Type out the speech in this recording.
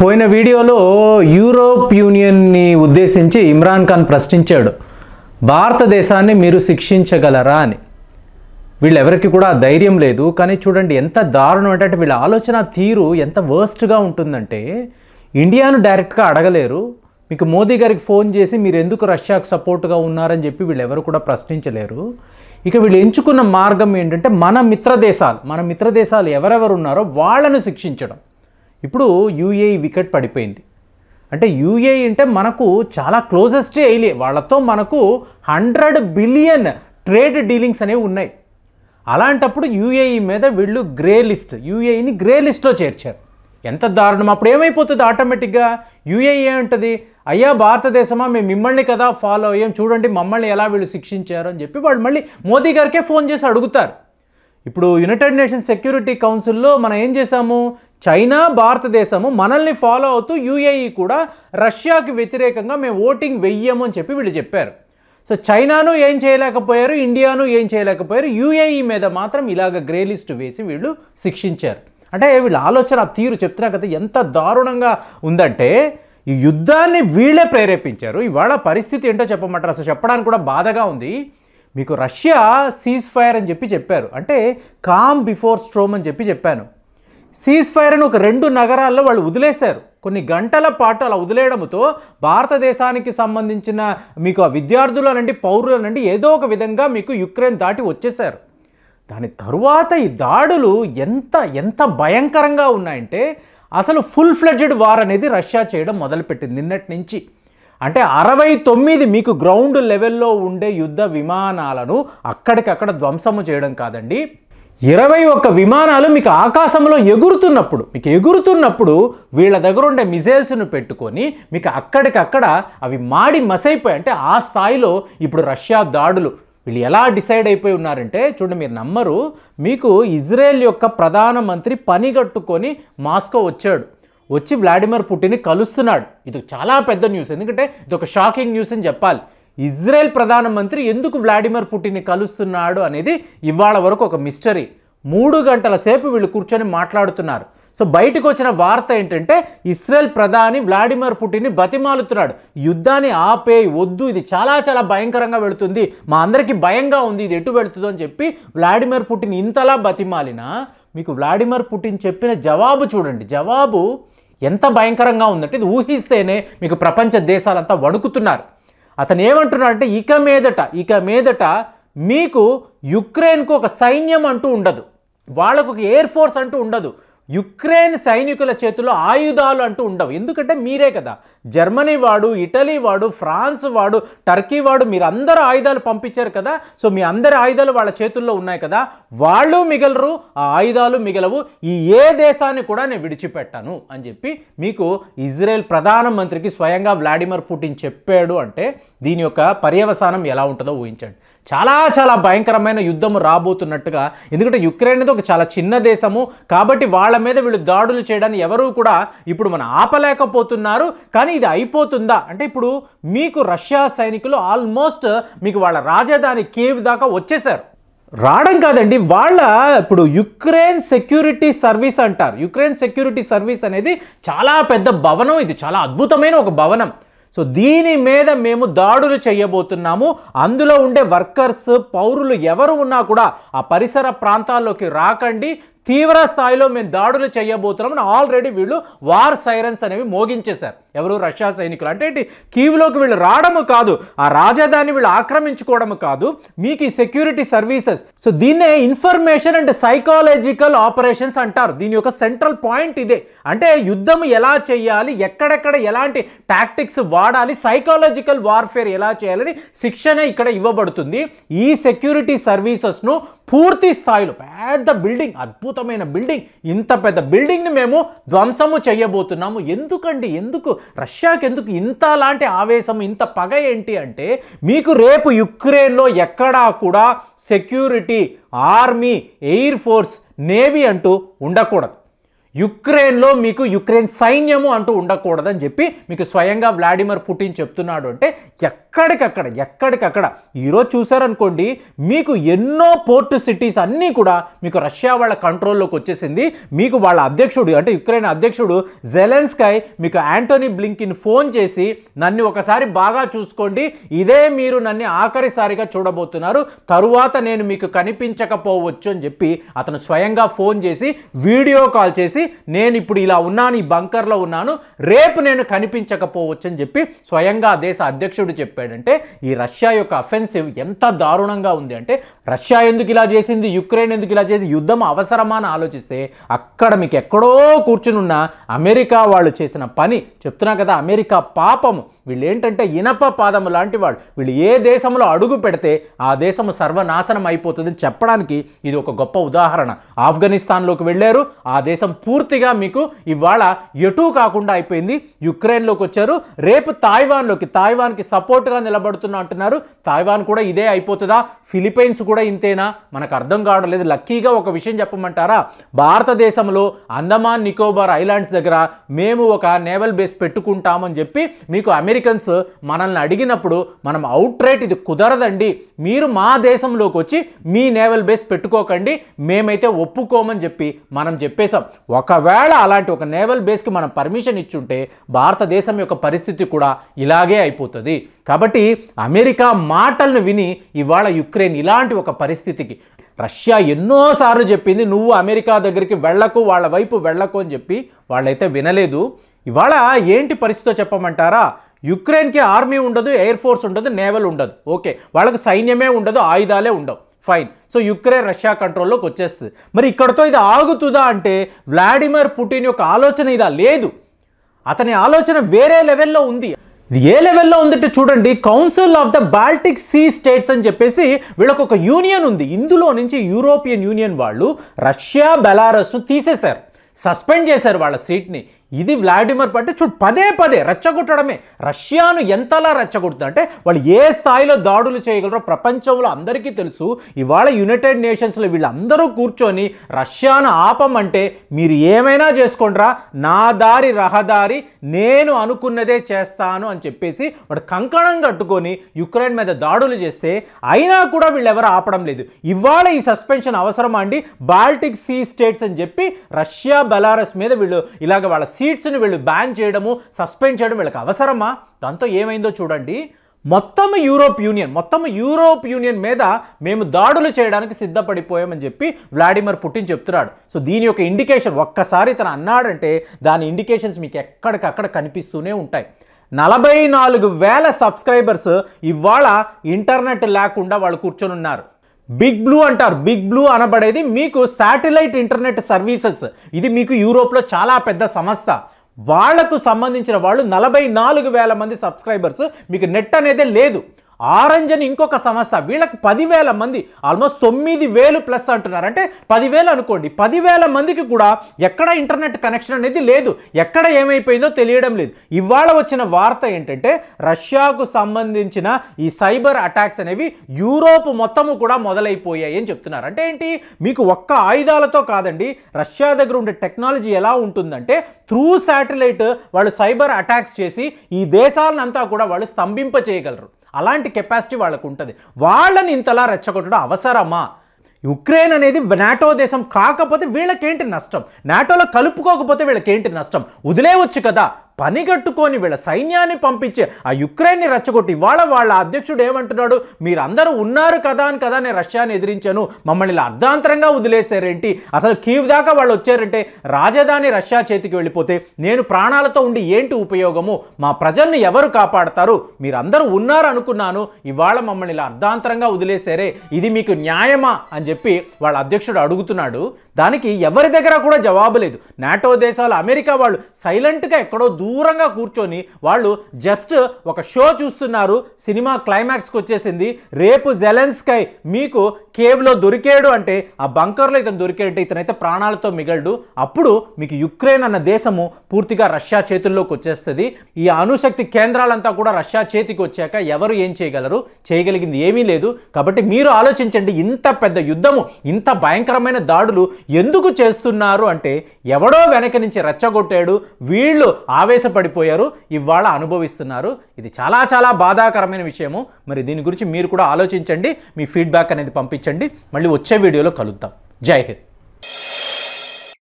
పోయిన వీడియోలో యూరోప్ యూనియన్ని ఉద్దేశించి ఇమ్రాన్ ఖాన్ ప్రశ్నించాడు భారతదేశాన్ని మీరు శిక్షించగలరా అని వీళ్ళు ఎవరికి కూడా ధైర్యం లేదు కానీ చూడండి ఎంత దారుణం అంటే వీళ్ళ ఆలోచన తీరు ఎంత వర్స్ట్గా ఉంటుందంటే ఇండియాను డైరెక్ట్గా అడగలేరు మీకు మోదీ గారికి ఫోన్ చేసి మీరు ఎందుకు రష్యాకు సపోర్ట్గా ఉన్నారని చెప్పి వీళ్ళు ఎవరు కూడా ప్రశ్నించలేరు ఇక వీళ్ళు ఎంచుకున్న మార్గం ఏంటంటే మన మిత్రదేశాలు మన మిత్రదేశాలు ఎవరెవరు ఉన్నారో వాళ్ళను శిక్షించడం ఇప్పుడు యూఏఈ వికెట్ పడిపోయింది అంటే యూఏఈ అంటే మనకు చాలా క్లోజెస్ట్ ఎయిలే వాళ్ళతో మనకు హండ్రెడ్ బిలియన్ ట్రేడ్ డీలింగ్స్ అనేవి ఉన్నాయి అలాంటప్పుడు యూఏఈ మీద వీళ్ళు గ్రే లిస్ట్ యూఏఈని గ్రే లిస్ట్లో చేర్చారు ఎంత దారుణం అప్పుడు ఏమైపోతుంది ఆటోమేటిక్గా యూఏఏ ఉంటుంది అయ్యా భారతదేశమా మేము మిమ్మల్ని కదా ఫాలో అయ్యాం చూడండి మమ్మల్ని ఎలా వీళ్ళు శిక్షించారు అని చెప్పి వాళ్ళు మళ్ళీ మోదీ గారికే ఫోన్ చేసి అడుగుతారు ఇప్పుడు యునైటెడ్ నేషన్స్ సెక్యూరిటీ కౌన్సిల్లో మనం ఏం చేశాము చైనా భారతదేశము మనల్ని ఫాలో అవుతూ యూఏఈ e కూడా రష్యాకి వ్యతిరేకంగా మేము ఓటింగ్ వెయ్యము అని చెప్పి వీళ్ళు చెప్పారు సో చైనాను ఏం చేయలేకపోయారు ఇండియాను ఏం చేయలేకపోయారు యూఏఈ e మీద మాత్రం ఇలాగ గ్రే లిస్ట్ వేసి వీళ్ళు శిక్షించారు అంటే వీళ్ళ ఆలోచన తీరు చెప్తున్నా కదా ఎంత దారుణంగా ఉందంటే ఈ యుద్ధాన్ని వీళ్ళే ప్రేరేపించారు ఇవాళ పరిస్థితి ఏంటో చెప్పమంటారు అసలు చెప్పడానికి కూడా బాధగా ఉంది మీకు రష్యా సీజ్ ఫైర్ అని చెప్పి చెప్పారు అంటే కామ్ బిఫోర్ స్ట్రోమ్ అని చెప్పి చెప్పాను సీజ్ ఫైర్ అని ఒక రెండు నగరాల్లో వాళ్ళు వదిలేశారు కొన్ని గంటల పాటు అలా వదిలేయడంతో భారతదేశానికి సంబంధించిన మీకు ఆ విద్యార్థులనండి పౌరులనండి ఏదో ఒక విధంగా మీకు యుక్రెయిన్ దాటి వచ్చేశారు దాని తరువాత ఈ దాడులు ఎంత ఎంత భయంకరంగా ఉన్నాయంటే అసలు ఫుల్ ఫ్లెడ్జెడ్ వార్ అనేది రష్యా చేయడం మొదలుపెట్టింది నిన్నటి నుంచి అంటే అరవై తొమ్మిది మీకు గ్రౌండ్ లెవెల్లో ఉండే యుద్ధ విమానాలను అక్కడికక్కడ ధ్వంసము చేయడం కాదండి ఇరవై ఒక్క విమానాలు మీకు ఆకాశంలో ఎగురుతున్నప్పుడు మీకు ఎగురుతున్నప్పుడు వీళ్ళ దగ్గర ఉండే మిజైల్స్ను పెట్టుకొని మీకు అక్కడికక్కడ అవి మాడి మసైపోయి అంటే ఆ స్థాయిలో ఇప్పుడు రష్యా దాడులు వీళ్ళు ఎలా డిసైడ్ అయిపోయి ఉన్నారంటే చూడండి మీరు నమ్మరు మీకు ఇజ్రాయెల్ యొక్క ప్రధానమంత్రి పనిగట్టుకొని మాస్కో వచ్చాడు వచ్చి వ్లాడిమిర్ పుటిన్ని కలుస్తున్నాడు ఇది చాలా పెద్ద న్యూస్ ఎందుకంటే ఇది ఒక షాకింగ్ న్యూస్ అని చెప్పాలి ఇజ్రాయెల్ ప్రధానమంత్రి ఎందుకు వ్లాడిమిర్ పుటిన్ని కలుస్తున్నాడు అనేది ఇవాళ వరకు ఒక మిస్టరీ మూడు గంటల సేపు వీళ్ళు కూర్చొని మాట్లాడుతున్నారు సో బయటకు వచ్చిన వార్త ఏంటంటే ఇస్రాయెల్ ప్రధాని వ్లాడిమిర్ పుటిన్ని బతిమాలుతున్నాడు యుద్ధాన్ని ఆపే వద్దు ఇది చాలా చాలా భయంకరంగా వెళుతుంది మా అందరికీ భయంగా ఉంది ఇది ఎటు వెళుతుందో అని చెప్పి వ్లాడిమిర్ పుటిన్ ఇంతలా బతిమాలినా మీకు వ్లాడిమిర్ పుటిన్ చెప్పిన జవాబు చూడండి జవాబు ఎంత భయంకరంగా ఉందంటే ఇది ఊహిస్తేనే మీకు ప్రపంచ దేశాలంతా వణుకుతున్నారు అతను ఏమంటున్నాడంటే ఇక మీదట ఇక మీదట మీకు యుక్రెయిన్కు ఒక సైన్యం అంటూ ఉండదు వాళ్ళకు ఒక ఎయిర్ ఫోర్స్ అంటూ ఉండదు యుక్రెయిన్ సైనికుల చేతిలో ఆయుధాలు అంటూ ఉండవు ఎందుకంటే మీరే కదా జర్మనీ వాడు ఇటలీ వాడు ఫ్రాన్స్ వాడు టర్కీ వాడు మీరు అందరూ ఆయుధాలు పంపించారు కదా సో మీ అందరి ఆయుధాలు వాళ్ళ చేతుల్లో ఉన్నాయి కదా వాళ్ళు మిగలరు ఆ ఆయుధాలు మిగలవు ఈ ఏ దేశాన్ని కూడా నేను విడిచిపెట్టాను అని చెప్పి మీకు ఇజ్రాయెల్ ప్రధానమంత్రికి స్వయంగా వ్లాడిమిర్ పుటిన్ చెప్పాడు అంటే దీని యొక్క పర్యవసానం ఎలా ఉంటుందో ఊహించండి చాలా చాలా భయంకరమైన యుద్ధం రాబోతున్నట్టుగా ఎందుకంటే యుక్రెయిన్ అనేది ఒక చాలా చిన్న దేశము కాబట్టి వాళ్ళ మీద వీళ్ళు దాడులు చేయడానికి ఎవరూ కూడా ఇప్పుడు మనం ఆపలేకపోతున్నారు కానీ ఇది అయిపోతుందా అంటే ఇప్పుడు మీకు రష్యా సైనికులు ఆల్మోస్ట్ మీకు వాళ్ళ రాజధాని కేవ్ దాకా వచ్చేసారు రావడం కాదండి వాళ్ళ ఇప్పుడు యుక్రెయిన్ సెక్యూరిటీ సర్వీస్ అంటారు యుక్రెయిన్ సెక్యూరిటీ సర్వీస్ అనేది చాలా పెద్ద భవనం ఇది చాలా అద్భుతమైన ఒక భవనం సో దీని మీద మేము దాడులు చేయబోతున్నాము అందులో ఉండే వర్కర్స్ పౌరులు ఎవరు ఉన్నా కూడా ఆ పరిసర ప్రాంతాల్లోకి రాకండి తీవ్ర స్థాయిలో మేము దాడులు చేయబోతున్నామని ఆల్రెడీ వీళ్ళు వార్ సైరన్స్ అనేవి మోగించేశారు ఎవరు రష్యా సైనికులు అంటే కీవ్లోకి వీళ్ళు రావడము కాదు ఆ రాజధాని వీళ్ళు ఆక్రమించుకోవడము కాదు మీకు ఈ సెక్యూరిటీ సర్వీసెస్ సో దీన్నే ఇన్ఫర్మేషన్ అండ్ సైకాలజికల్ ఆపరేషన్స్ అంటారు దీని యొక్క సెంట్రల్ పాయింట్ ఇదే అంటే యుద్ధం ఎలా చేయాలి ఎక్కడెక్కడ ఎలాంటి టాక్టిక్స్ వాడాలి సైకాలజికల్ వార్ఫేర్ ఎలా చేయాలని శిక్షణ ఇక్కడ ఇవ్వబడుతుంది ఈ సెక్యూరిటీ సర్వీసెస్ను పూర్తి స్థాయిలో పెద్ద బిల్డింగ్ అద్భుత అద్భుతమైన బిల్డింగ్ ఇంత పెద్ద బిల్డింగ్ని మేము ధ్వంసము చేయబోతున్నాము ఎందుకండి ఎందుకు రష్యాకి ఎందుకు ఇంత లాంటి ఆవేశం ఇంత పగ ఏంటి అంటే మీకు రేపు యుక్రెయిన్లో ఎక్కడా కూడా security army air force navy అంటూ ఉండకూడదు యుక్రెయిన్లో మీకు యుక్రెయిన్ సైన్యము అంటూ ఉండకూడదని చెప్పి మీకు స్వయంగా వ్లాడిమిర్ పుటిన్ చెప్తున్నాడు అంటే ఎక్కడికక్కడ ఎక్కడికక్కడ ఈరోజు చూసారనుకోండి మీకు ఎన్నో పోర్ట్ సిటీస్ అన్నీ కూడా మీకు రష్యా వాళ్ళ కంట్రోల్లోకి వచ్చేసింది మీకు వాళ్ళ అధ్యక్షుడు అంటే యుక్రెయిన్ అధ్యక్షుడు జెలెన్స్కాయ్ మీకు యాంటోనీ బ్లింకిన్ ఫోన్ చేసి నన్ను ఒకసారి బాగా చూసుకోండి ఇదే మీరు నన్ను ఆఖరిసారిగా చూడబోతున్నారు తరువాత నేను మీకు కనిపించకపోవచ్చు అని చెప్పి అతను స్వయంగా ఫోన్ చేసి వీడియో కాల్ చేసి చేసి నేను ఇప్పుడు ఇలా ఉన్నాను ఈ బంకర్లో ఉన్నాను రేపు నేను కనిపించకపోవచ్చు అని చెప్పి స్వయంగా దేశ అధ్యక్షుడు చెప్పాడంటే ఈ రష్యా యొక్క అఫెన్సివ్ ఎంత దారుణంగా ఉంది అంటే రష్యా ఎందుకు ఇలా చేసింది యుక్రెయిన్ ఎందుకు ఇలా చేసింది యుద్ధం అవసరమా అని ఆలోచిస్తే అక్కడ మీకు ఎక్కడో కూర్చునున్న అమెరికా వాళ్ళు చేసిన పని చెప్తున్నా కదా అమెరికా పాపము వీళ్ళు ఏంటంటే ఇనప పాదము లాంటి వాళ్ళు వీళ్ళు ఏ దేశంలో అడుగు పెడితే ఆ దేశం సర్వనాశనం అయిపోతుందని చెప్పడానికి ఇది ఒక గొప్ప ఉదాహరణ ఆఫ్ఘనిస్తాన్లోకి వెళ్ళారు ఆ దేశం పూర్తిగా మీకు ఇవాళ ఎటూ కాకుండా అయిపోయింది యుక్రెయిన్లోకి వచ్చారు రేపు తాయివాన్లోకి తాయివాన్కి సపోర్ట్గా నిలబడుతున్న అంటున్నారు తాయివాన్ కూడా ఇదే అయిపోతుందా ఫిలిపైన్స్ కూడా ఇంతేనా మనకు అర్థం కావడం లేదు లక్కీగా ఒక విషయం చెప్పమంటారా భారతదేశంలో అండమాన్ నికోబార్ ఐలాండ్స్ దగ్గర మేము ఒక నేవల్ బేస్ పెట్టుకుంటామని చెప్పి మీకు అమెరికన్స్ మనల్ని అడిగినప్పుడు మనం అవుట్ రైట్ ఇది కుదరదండి మీరు మా దేశంలోకి వచ్చి మీ నేవల్ బేస్ పెట్టుకోకండి మేమైతే ఒప్పుకోమని చెప్పి మనం చెప్పేశాం ఒకవేళ అలాంటి ఒక నేవల్ బేస్కి మనం పర్మిషన్ ఇచ్చుంటే భారతదేశం యొక్క పరిస్థితి కూడా ఇలాగే అయిపోతుంది కాబట్టి అమెరికా మాటలను విని ఇవాళ యుక్రెయిన్ ఇలాంటి ఒక పరిస్థితికి రష్యా ఎన్నోసార్లు చెప్పింది నువ్వు అమెరికా దగ్గరికి వెళ్లకు వాళ్ళ వైపు వెళ్లకు అని చెప్పి వాళ్ళైతే వినలేదు ఇవాళ ఏంటి పరిస్థితి చెప్పమంటారా యుక్రెయిన్కి ఆర్మీ ఉండదు ఎయిర్ ఫోర్స్ ఉండదు నేవల్ ఉండదు ఓకే వాళ్ళకు సైన్యమే ఉండదు ఆయుధాలే ఉండవు ఫైన్ సో యుక్రెయిన్ రష్యా కంట్రోల్లోకి వచ్చేస్తుంది మరి ఇక్కడతో ఇది ఆగుతుందా అంటే వ్లాడిమిర్ పుటిన్ యొక్క ఆలోచన ఇదా లేదు అతని ఆలోచన వేరే లెవెల్లో ఉంది ఇది ఏ లెవెల్లో ఉందంటే చూడండి council of the Baltic sea states అని చెప్పేసి వీళ్ళకు ఒక యూనియన్ ఉంది ఇందులో నుంచి యూరోపియన్ యూనియన్ వాళ్ళు రష్యా బెలారస్ను తీసేశారు సస్పెండ్ చేశారు వాళ్ళ సీట్ని ఇది వ్లాడిమిర్ పట్టి చూడు పదే పదే రెచ్చగొట్టడమే రష్యాను ఎంతలా రెచ్చగొడుతుంది అంటే వాళ్ళు ఏ స్థాయిలో దాడులు చేయగలరో ప్రపంచంలో అందరికీ తెలుసు ఇవాళ యునైటెడ్ నేషన్స్లో వీళ్ళందరూ కూర్చొని రష్యాను ఆపమంటే మీరు ఏమైనా చేసుకోండిరా నా దారి రహదారి నేను అనుకున్నదే చేస్తాను అని చెప్పేసి వాడు కంకణం కట్టుకొని యుక్రెయిన్ మీద దాడులు చేస్తే అయినా కూడా వీళ్ళు ఎవరు ఆపడం లేదు ఇవాళ ఈ సస్పెన్షన్ అవసరమా అండి బాల్టిక్ సీ స్టేట్స్ అని చెప్పి రష్యా బెలారస్ మీద వీళ్ళు ఇలాగ వాళ్ళ సీట్స్ని వీళ్ళు బ్యాన్ చేయడము సస్పెండ్ చేయడం వీళ్ళకి అవసరమా దాంతో ఏమైందో చూడండి మొత్తం యూరోప్ యూనియన్ మొత్తం యూరోప్ యూనియన్ మీద మేము దాడులు చేయడానికి సిద్ధపడిపోయామని చెప్పి వ్లాడిమిర్ పుటిన్ చెప్తున్నాడు సో దీని యొక్క ఇండికేషన్ ఒక్కసారి తను అన్నాడంటే దాని ఇండికేషన్స్ మీకు ఎక్కడికక్కడ కనిపిస్తూనే ఉంటాయి నలభై నాలుగు వేల సబ్స్క్రైబర్స్ ఇవాళ ఇంటర్నెట్ లేకుండా వాళ్ళు కూర్చొని ఉన్నారు బిగ్ బ్లూ అంటారు బిగ్ బ్లూ అనబడేది మీకు శాటిలైట్ ఇంటర్నెట్ సర్వీసెస్ ఇది మీకు యూరోప్లో చాలా పెద్ద సంస్థ వాళ్లకు సంబంధించిన వాళ్ళు నలభై నాలుగు వేల మంది సబ్స్క్రైబర్స్ మీకు నెట్ అనేది లేదు ఆరెంజ్ అని ఇంకొక సంస్థ వీళ్ళకి పదివేల మంది ఆల్మోస్ట్ తొమ్మిది వేలు ప్లస్ అంటున్నారు అంటే పదివేలు అనుకోండి పదివేల మందికి కూడా ఎక్కడ ఇంటర్నెట్ కనెక్షన్ అనేది లేదు ఎక్కడ ఏమైపోయిందో తెలియడం లేదు ఇవాళ వచ్చిన వార్త ఏంటంటే రష్యాకు సంబంధించిన ఈ సైబర్ అటాక్స్ అనేవి యూరోప్ మొత్తము కూడా మొదలైపోయాయి అని చెప్తున్నారు అంటే ఏంటి మీకు ఒక్క ఆయుధాలతో కాదండి రష్యా దగ్గర ఉండే టెక్నాలజీ ఎలా ఉంటుందంటే త్రూ శాటిలైట్ వాళ్ళు సైబర్ అటాక్స్ చేసి ఈ దేశాలను అంతా కూడా వాళ్ళు స్తంభింప చేయగలరు అలాంటి కెపాసిటీ వాళ్ళకు ఉంటుంది వాళ్ళని ఇంతలా రెచ్చగొట్టడం అవసరమా యుక్రెయిన్ అనేది నాటో దేశం కాకపోతే వీళ్ళకేంటి నష్టం నాటోలో కలుపుకోకపోతే వీళ్ళకేంటి నష్టం వదిలేవచ్చు కదా పని కట్టుకొని వీళ్ళ సైన్యాన్ని పంపించి ఆ యుక్రెయిన్ని రెచ్చగొట్టి ఇవాళ వాళ్ళ అధ్యక్షుడు ఏమంటున్నాడు మీరందరూ ఉన్నారు కదా అని కదా నేను రష్యాని ఎదిరించాను మమ్మల్ని ఇలా అర్ధాంతరంగా వదిలేశారేంటి అసలు కీవ్ దాకా వాళ్ళు వచ్చారంటే రాజధాని రష్యా చేతికి వెళ్ళిపోతే నేను ప్రాణాలతో ఉండి ఏంటి ఉపయోగము మా ప్రజల్ని ఎవరు కాపాడతారు మీరందరూ ఉన్నారు అనుకున్నాను ఇవాళ మమ్మల్ని ఇలా అర్ధాంతరంగా వదిలేశారే ఇది మీకు న్యాయమా అని చెప్పి వాళ్ళ అధ్యక్షుడు అడుగుతున్నాడు దానికి ఎవరి దగ్గర కూడా జవాబు లేదు నాటో దేశాలు అమెరికా వాళ్ళు సైలెంట్గా ఎక్కడో దూ దూరంగా కూర్చొని వాళ్ళు జస్ట్ ఒక షో చూస్తున్నారు సినిమా క్లైమాక్స్కి వచ్చేసింది రేపు జెలెన్స్కై మీకు కేవ్లో దొరికాడు అంటే ఆ బంకర్లో ఇతను దొరికాడంటే ఇతనైతే ప్రాణాలతో మిగలడు అప్పుడు మీకు యుక్రెయిన్ అన్న దేశము పూర్తిగా రష్యా చేతుల్లోకి వచ్చేస్తుంది ఈ అణుశక్తి కేంద్రాలంతా కూడా రష్యా చేతికి వచ్చాక ఎవరు ఏం చేయగలరు చేయగలిగింది ఏమీ లేదు కాబట్టి మీరు ఆలోచించండి ఇంత పెద్ద యుద్ధము ఇంత భయంకరమైన దాడులు ఎందుకు చేస్తున్నారు అంటే ఎవడో వెనక నుంచి రెచ్చగొట్టాడు వీళ్ళు ఆవేశపడిపోయారు ఇవాళ అనుభవిస్తున్నారు ఇది చాలా చాలా బాధాకరమైన విషయము మరి దీని గురించి మీరు కూడా ఆలోచించండి మీ ఫీడ్బ్యాక్ అనేది పంపించండి ఆలోచించండి మళ్ళీ వచ్చే వీడియోలో కలుద్దాం జై హింద్